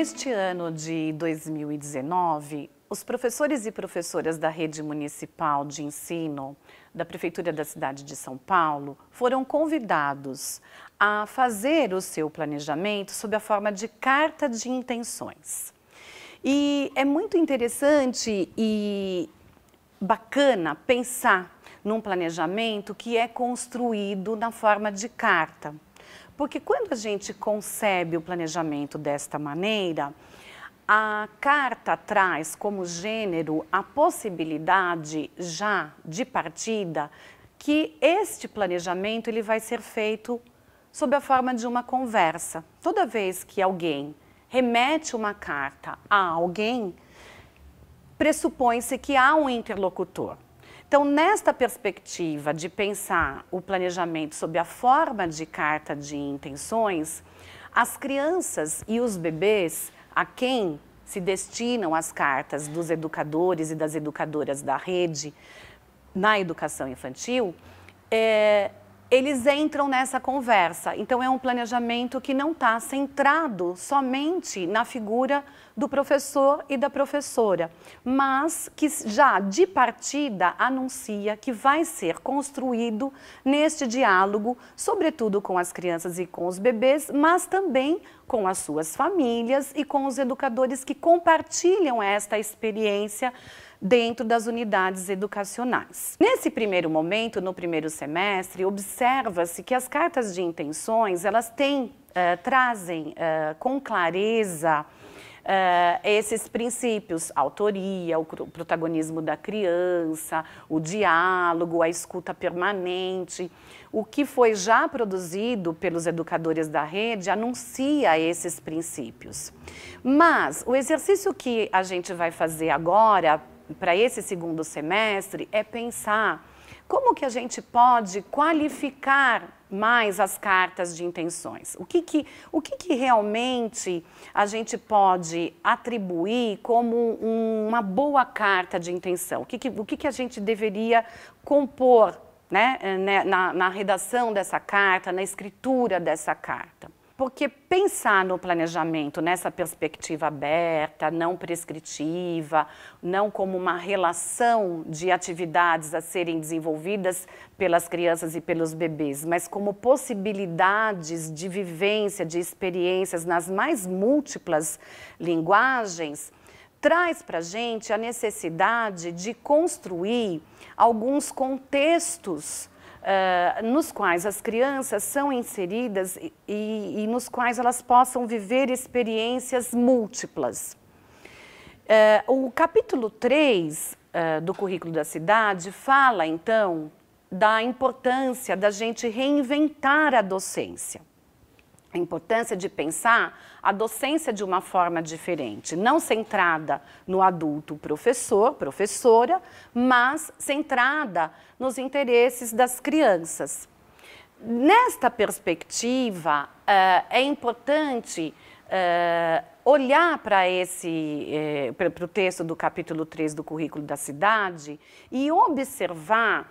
Neste ano de 2019, os professores e professoras da rede municipal de ensino da Prefeitura da cidade de São Paulo foram convidados a fazer o seu planejamento sob a forma de carta de intenções. E é muito interessante e bacana pensar num planejamento que é construído na forma de carta. Porque quando a gente concebe o planejamento desta maneira, a carta traz como gênero a possibilidade já de partida que este planejamento ele vai ser feito sob a forma de uma conversa. Toda vez que alguém remete uma carta a alguém, pressupõe-se que há um interlocutor. Então, nesta perspectiva de pensar o planejamento sob a forma de carta de intenções, as crianças e os bebês a quem se destinam as cartas dos educadores e das educadoras da rede na educação infantil, é, eles entram nessa conversa. Então, é um planejamento que não está centrado somente na figura do professor e da professora, mas que já de partida anuncia que vai ser construído neste diálogo, sobretudo com as crianças e com os bebês, mas também com as suas famílias e com os educadores que compartilham esta experiência dentro das unidades educacionais. Nesse primeiro momento, no primeiro semestre, observa-se que as cartas de intenções elas têm, eh, trazem eh, com clareza Uh, esses princípios, autoria, o protagonismo da criança, o diálogo, a escuta permanente. O que foi já produzido pelos educadores da rede anuncia esses princípios. Mas o exercício que a gente vai fazer agora para esse segundo semestre é pensar como que a gente pode qualificar mais as cartas de intenções? O que, que, o que, que realmente a gente pode atribuir como um, uma boa carta de intenção? O que, que, o que, que a gente deveria compor né, eh, né na, na redação dessa carta, na escritura dessa carta? Porque pensar no planejamento nessa perspectiva aberta, não prescritiva, não como uma relação de atividades a serem desenvolvidas pelas crianças e pelos bebês, mas como possibilidades de vivência, de experiências nas mais múltiplas linguagens, traz para a gente a necessidade de construir alguns contextos uh, nos quais as crianças são inseridas e, e, nos quais elas possam viver experiências múltiplas. Uh, o capítulo 3 uh, ah, do Currículo da Cidade fala, então, da importância da gente reinventar a docência a importância de pensar a docência de uma forma diferente, não centrada no adulto professor, professora, mas centrada nos interesses das crianças. Nesta perspectiva, eh, é importante eh, olhar para esse eh, para o texto do capítulo 3 do currículo da cidade e observar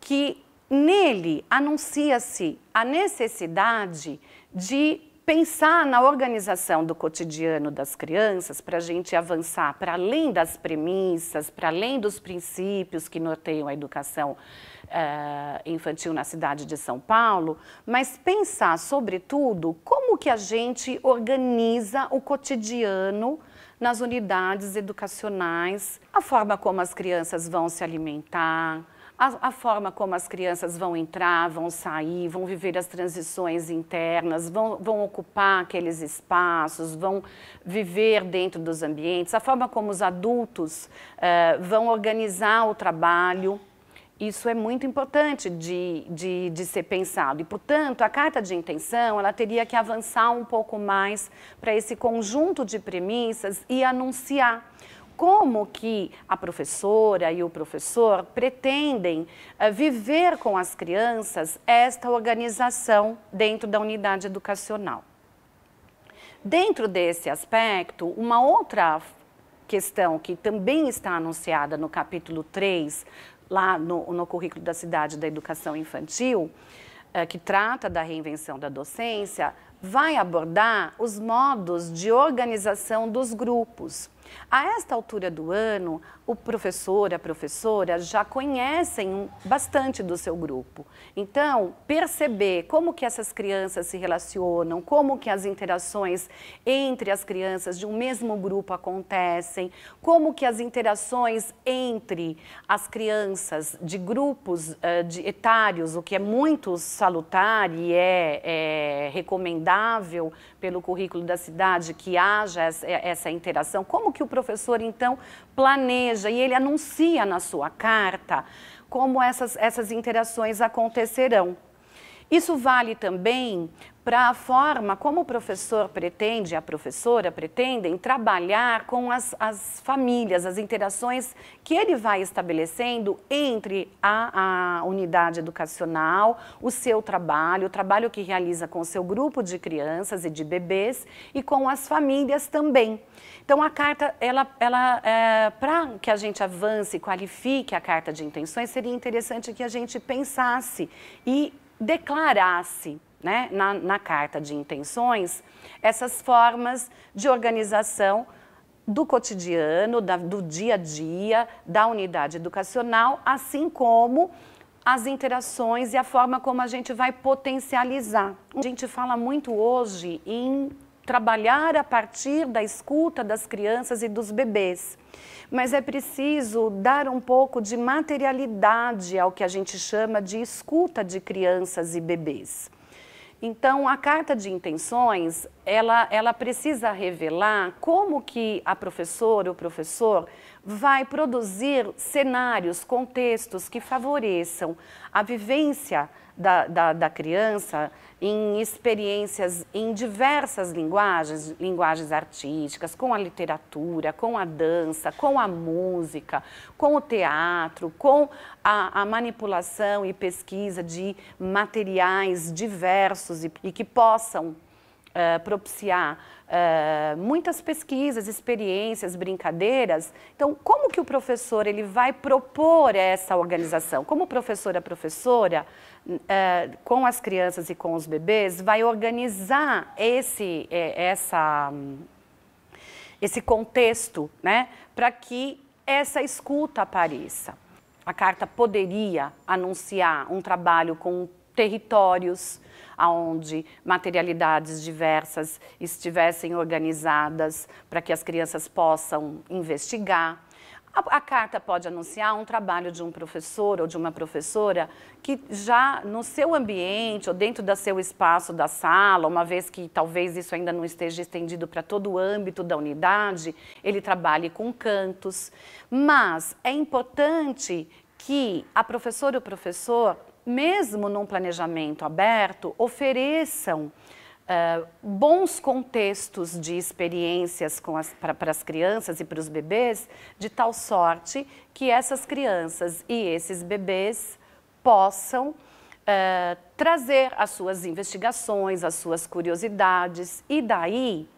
que nele anuncia-se a necessidade de pensar na organização do cotidiano das crianças para a gente avançar para além das premissas, para além dos princípios que norteiam a educação eh, infantil na cidade de São Paulo, mas pensar, sobretudo, como que a gente organiza o cotidiano nas unidades educacionais, a forma como as crianças vão se alimentar, a, a, forma como as crianças vão entrar, vão sair, vão viver as transições internas, vão, vão ocupar aqueles espaços, vão viver dentro dos ambientes, a forma como os adultos uh, vão organizar o trabalho. Isso é muito importante de, de, de, ser pensado. E, portanto, a carta de intenção ela teria que avançar um pouco mais para esse conjunto de premissas e anunciar como que a professora e o professor pretendem eh, viver com as crianças esta organização dentro da unidade educacional. Dentro desse aspecto, uma outra questão que também está anunciada no capítulo 3, lá no, no currículo da cidade da educação infantil, eh, que trata da reinvenção da docência, vai abordar os modos de organização dos grupos. A esta altura do ano, o professor, a professora já conhecem bastante do seu grupo. Então, perceber como que essas crianças se relacionam, como que as interações entre as crianças de um mesmo grupo acontecem, como que as interações entre as crianças de grupos uh, de etários, o que é muito salutar e é, é recomendável pelo currículo da cidade que haja essa, essa interação, como que o professor, então, planeja e ele anuncia na sua carta como essas, essas interações acontecerão. Isso vale também para a forma como o professor pretende, a professora pretendem trabalhar com as, as famílias, as interações que ele vai estabelecendo entre a, a unidade educacional, o seu trabalho, o trabalho que realiza com o seu grupo de crianças e de bebês e com as famílias também. Então, a carta, ela, ela é, para que a gente avance e qualifique a carta de intenções, seria interessante que a gente pensasse e declarasse né, na, na carta de intenções, essas formas de organização do cotidiano, da, do dia a dia, da unidade educacional, assim como as interações e a forma como a gente vai potencializar. A gente fala muito hoje em trabalhar a partir da escuta das crianças e dos bebês. Mas é preciso dar um pouco de materialidade ao que a gente chama de escuta de crianças e bebês. Então, a carta de intenções, ela, ela precisa revelar como que a professora ou professor vai produzir cenários, contextos que favoreçam a vivência da, da, da criança em experiências em diversas linguagens, linguagens artísticas, com a literatura, com a dança, com a música, com o teatro, com a, a manipulação e pesquisa de materiais diversos e, e que possam eh, propiciar uh, muitas pesquisas, experiências, brincadeiras. Então, como que o professor ele vai propor essa organização? Como professor a professora, uh, com as crianças e com os bebês, vai organizar esse, essa, esse contexto né, para que essa escuta apareça? A carta poderia anunciar um trabalho com territórios, aonde materialidades diversas estivessem organizadas para que as crianças possam investigar. A, a, carta pode anunciar um trabalho de um professor ou de uma professora que já no seu ambiente ou dentro do seu espaço da sala, uma vez que talvez isso ainda não esteja estendido para todo o âmbito da unidade, ele trabalhe com cantos. Mas é importante que a professora ou professor mesmo num planejamento aberto, ofereçam uh, bons contextos de experiências para as crianças e para os bebês, de tal sorte que essas crianças e esses bebês possam uh, trazer as suas investigações, as suas curiosidades, e daí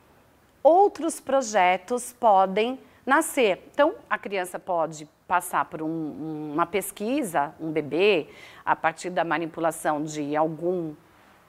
outros projetos podem nascer. Então, a criança pode passar por um, uma pesquisa, um bebê, a partir da manipulação de algum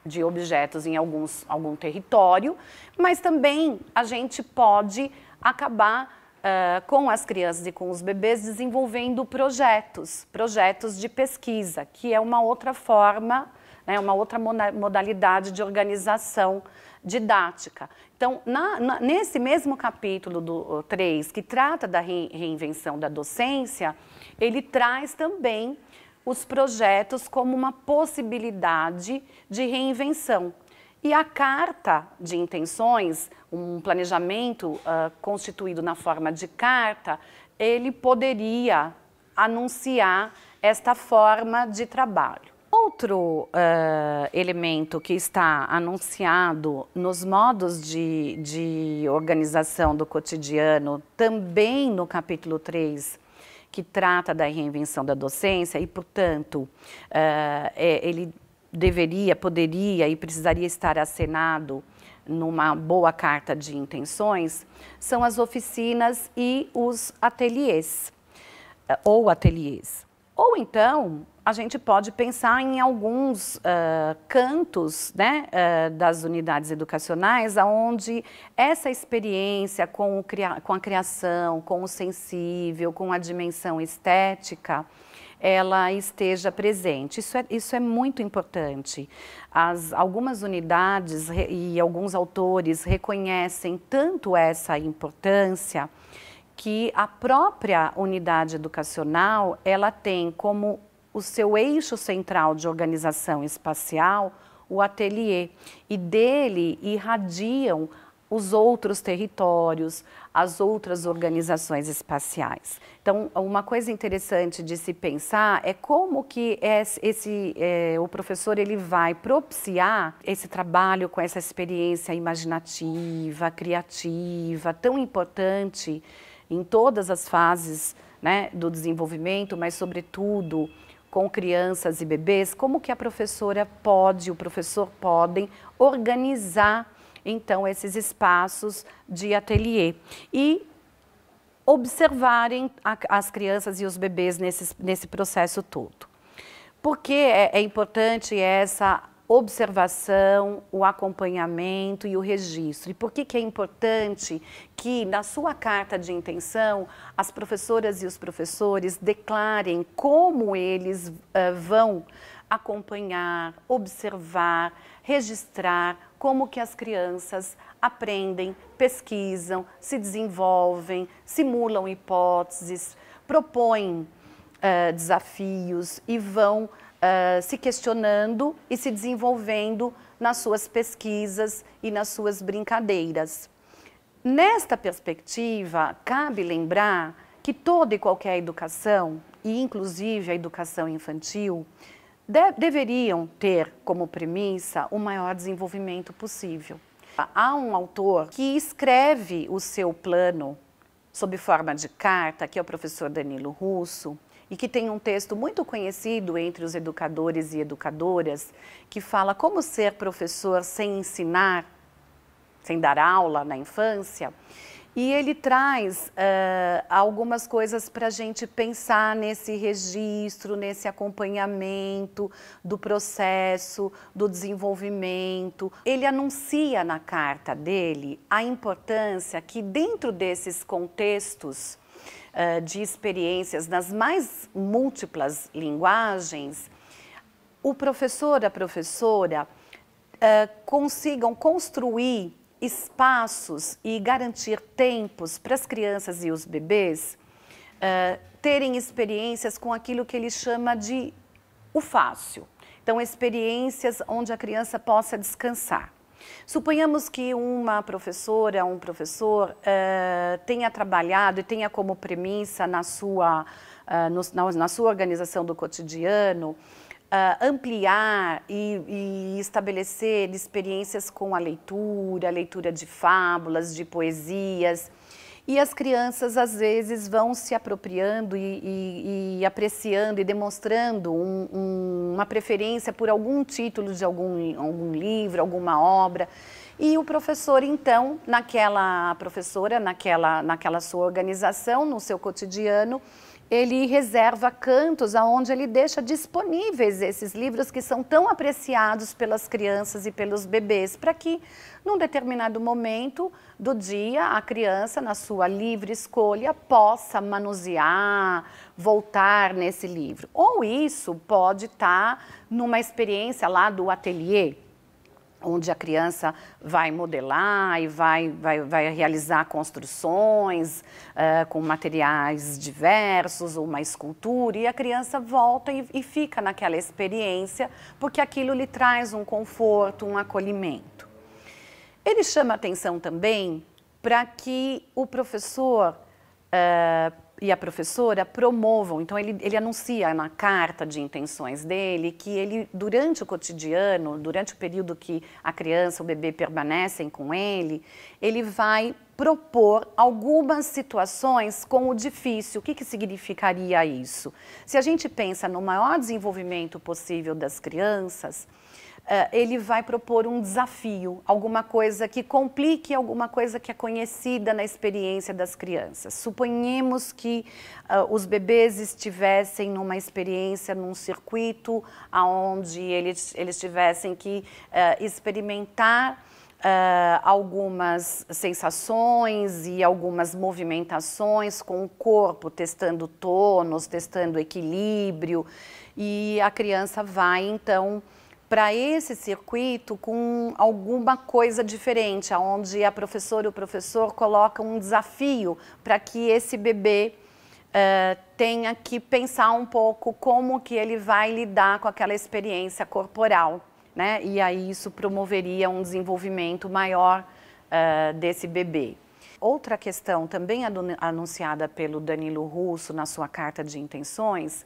de objetos em alguns, algum território, mas também a gente pode acabar Uh, com as crianças e com os bebês desenvolvendo projetos, projetos de pesquisa, que é uma outra forma, né, uma outra modalidade de organização didática. Então, na, na, nesse mesmo capítulo do 3, que trata da re, reinvenção da docência, ele traz também os projetos como uma possibilidade de reinvenção. E a carta de intenções, um planejamento uh, constituído na forma de carta, ele poderia anunciar esta forma de trabalho. Outro uh, elemento que está anunciado nos modos de, de organização do cotidiano, também no capítulo 3, que trata da reinvenção da docência, e, portanto, uh, é, ele deveria, poderia e precisaria estar acenado numa boa carta de intenções, são as oficinas e os ateliês, eh, ou ateliês. Ou então, a gente pode pensar em alguns uh, cantos né, uh, das unidades educacionais, onde essa experiência com, o, com a criação, com o sensível, com a dimensão estética, ela esteja presente. Isso é, isso é muito importante. As, algumas unidades e alguns autores reconhecem tanto essa importância que a própria unidade educacional ela tem como o seu eixo central de organização espacial, o ateliê, e dele irradiam os outros territórios, as outras organizações espaciais. Então, uma coisa interessante de se pensar é como que esse, é, o professor ele vai propiciar esse trabalho com essa experiência imaginativa, criativa, tão importante em todas as fases né, do desenvolvimento, mas sobretudo com crianças e bebês, como que a professora pode, o professor podem organizar então esses espaços de ateliê e observarem a, as crianças e os bebês nesse, nesse processo todo. Por que é, é importante essa observação, o acompanhamento e o registro. E por que, que é importante que na sua carta de intenção as professoras e os professores declarem como eles uh, vão acompanhar, observar, registrar como que as crianças aprendem, pesquisam, se desenvolvem, simulam hipóteses, propõem uh, desafios e vão uh, se questionando e se desenvolvendo nas suas pesquisas e nas suas brincadeiras. Nesta perspectiva, cabe lembrar que toda e qualquer educação, e inclusive a educação infantil, de deveriam ter como premissa o maior desenvolvimento possível. Há um autor que escreve o seu plano sob forma de carta, que é o professor Danilo Russo, e que tem um texto muito conhecido entre os educadores e educadoras, que fala como ser professor sem ensinar, sem dar aula na infância. E ele traz uh, algumas coisas para a gente pensar nesse registro, nesse acompanhamento do processo, do desenvolvimento. Ele anuncia na carta dele a importância que, dentro desses contextos eh, de experiências nas mais múltiplas linguagens, o professor, a professora, uh, consigam construir espaços e garantir tempos para as crianças e os bebês uh, terem experiências com aquilo que ele chama de o fácil. Então, experiências onde a criança possa descansar. Suponhamos que uma professora, um professor uh, tenha trabalhado e tenha como premissa na sua, uh, no, na, na, sua organização do cotidiano uh, ampliar e, e, estabelecer experiências com a leitura, a leitura de fábulas, de poesias. E as crianças, às vezes, vão se apropriando e, e, e apreciando e demonstrando um, um, uma preferência por algum título de algum, algum livro, alguma obra. E o professor, então, naquela professora, naquela, naquela sua organização, no seu cotidiano, ele reserva cantos aonde ele deixa disponíveis esses livros que são tão apreciados pelas crianças e pelos bebês, para que num determinado momento do dia a criança, na sua livre escolha, possa manusear, voltar nesse livro. Ou isso pode estar tá numa experiência lá do ateliê, onde a criança vai modelar e vai, vai, vai realizar construções uh, com materiais diversos, uma escultura, e a criança volta e, e fica naquela experiência, porque aquilo lhe traz um conforto, um acolhimento. Ele chama atenção também para que o professor uh, e a professora promovam. Então, ele, ele anuncia na carta de intenções dele que ele, durante o cotidiano, durante o período que a criança, o bebê permanecem com ele, ele vai propor algumas situações com o difícil. O que, que significaria isso? Se a gente pensa no maior desenvolvimento possível das crianças, eh, ele vai propor um desafio, alguma coisa que complique, alguma coisa que é conhecida na experiência das crianças. Suponhamos que uh, os bebês estivessem numa experiência, num circuito, onde eles, eles tivessem que uh, experimentar Uh, algumas sensações e algumas movimentações com o corpo, testando tônus, testando equilíbrio, e a criança vai então para esse circuito com alguma coisa diferente, onde a professora e o professor colocam um desafio para que esse bebê uh, tenha que pensar um pouco como que ele vai lidar com aquela experiência corporal, né? E aí isso promoveria um desenvolvimento maior uh, desse bebê. Outra questão, também anunciada pelo Danilo Russo na sua carta de intenções,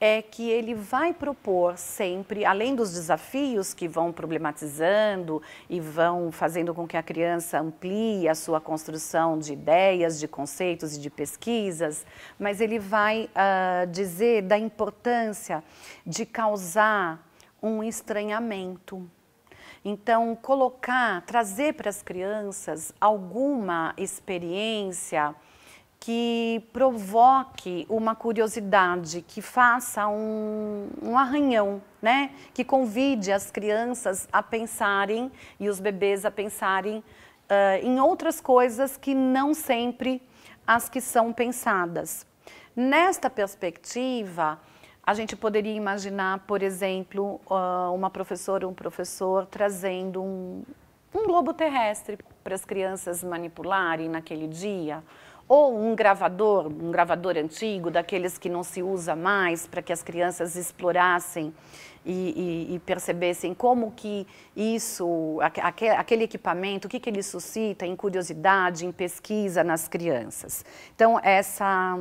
é que ele vai propor sempre, além dos desafios que vão problematizando e vão fazendo com que a criança amplie a sua construção de ideias, de conceitos e de pesquisas, mas ele vai uh, dizer da importância de causar um estranhamento. Então, colocar, trazer para as crianças alguma experiência que provoque uma curiosidade, que faça um, um, arranhão, né? que convide as crianças a pensarem e os bebês a pensarem uh, em outras coisas que não sempre as que são pensadas. Nesta perspectiva, a gente poderia imaginar, por exemplo, ah, uma professora ou um professor trazendo um, um globo terrestre para as crianças manipularem naquele dia ou um gravador, um gravador antigo, daqueles que não se usa mais, para que as crianças explorassem e, e, e, percebessem como que isso, aquele, aquele equipamento, o que, que ele suscita em curiosidade, em pesquisa nas crianças. Então, essa,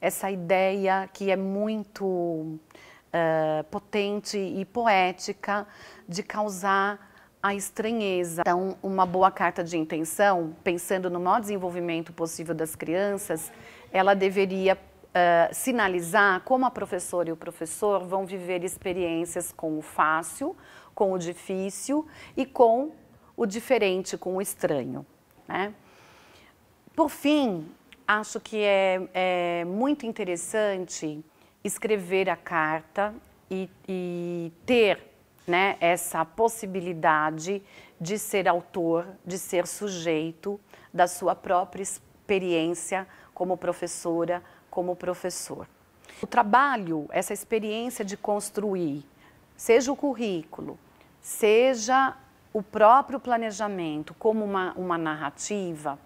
essa ideia que é muito uh, potente e poética de causar a estranheza. Então, uma boa carta de intenção, pensando no maior desenvolvimento possível das crianças, ela deveria uh, sinalizar como a professora e o professor vão viver experiências com o fácil, com o difícil e com o diferente, com o estranho. Né? Por fim, acho que é, é muito interessante escrever a carta e, e ter né, essa possibilidade de ser autor, de ser sujeito da sua própria experiência como professora, como professor. O trabalho, essa experiência de construir, seja o currículo, seja o próprio planejamento como uma, uma narrativa,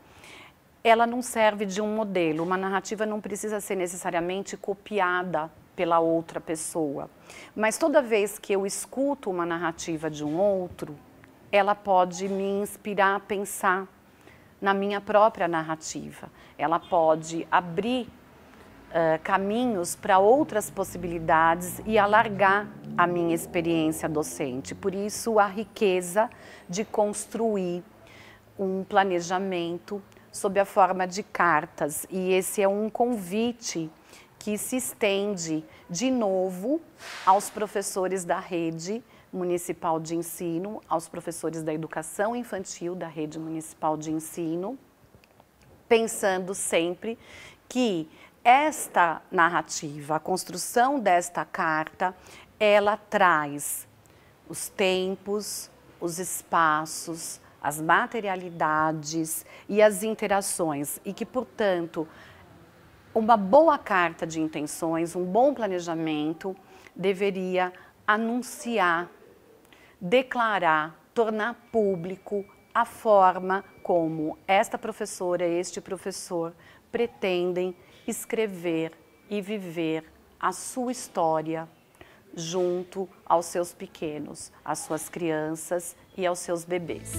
ela não serve de um modelo. Uma narrativa não precisa ser necessariamente copiada pela outra pessoa. Mas toda vez que eu escuto uma narrativa de um outro, ela pode me inspirar a pensar na minha própria narrativa. Ela pode abrir uh, caminhos para outras possibilidades e alargar a minha experiência docente. Por isso, a riqueza de construir um planejamento sob a forma de cartas. E esse é um convite que se estende de novo aos professores da rede municipal de ensino, aos professores da educação infantil da rede municipal de ensino, pensando sempre que esta narrativa, a construção desta carta, ela traz os tempos, os espaços, as materialidades e as interações e que, portanto, uma boa carta de intenções, um bom planejamento deveria anunciar, declarar, tornar público a forma como esta professora, este professor pretendem escrever e viver a sua história junto aos seus pequenos, às suas crianças e aos seus bebês.